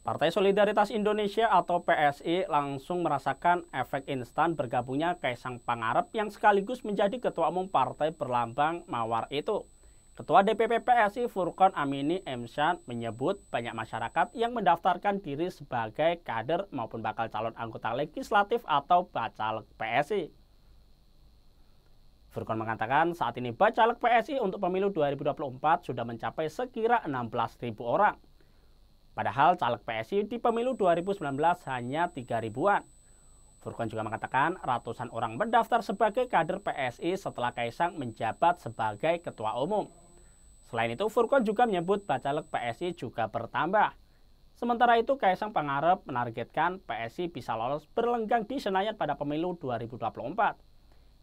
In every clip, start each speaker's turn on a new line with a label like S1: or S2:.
S1: Partai Solidaritas Indonesia atau PSI langsung merasakan efek instan bergabungnya Kaisang Pangarep yang sekaligus menjadi ketua umum partai berlambang Mawar itu. Ketua DPP PSI Furkon Amini Emsan menyebut banyak masyarakat yang mendaftarkan diri sebagai kader maupun bakal calon anggota legislatif atau bacalek PSI. Furkon mengatakan saat ini bacalek PSI untuk pemilu 2024 sudah mencapai sekira 16.000 orang. Padahal caleg PSI di pemilu 2019 hanya 3 ribuan. Furkon juga mengatakan ratusan orang mendaftar sebagai kader PSI setelah Kaisang menjabat sebagai ketua umum. Selain itu, Furkon juga menyebut bacalek PSI juga bertambah. Sementara itu, Kaisang Pangarep menargetkan PSI bisa lolos berlenggang di Senayan pada pemilu 2024.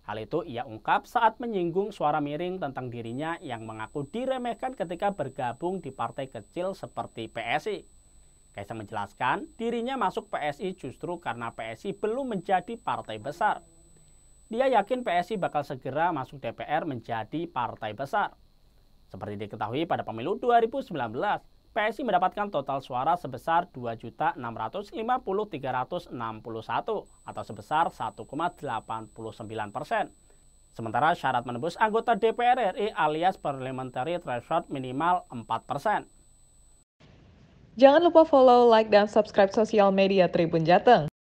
S1: Hal itu ia ungkap saat menyinggung suara miring tentang dirinya yang mengaku diremehkan ketika bergabung di partai kecil seperti PSI. Kaisang menjelaskan dirinya masuk PSI justru karena PSI belum menjadi partai besar. Dia yakin PSI bakal segera masuk DPR menjadi partai besar. Seperti diketahui pada pemilu 2019, PSI mendapatkan total suara sebesar 2.650.361 atau sebesar 1,89 persen. Sementara syarat menembus anggota DPR RI alias parliamentary threshold minimal 4 persen. Jangan lupa follow, like, dan subscribe sosial media Tribun Jateng.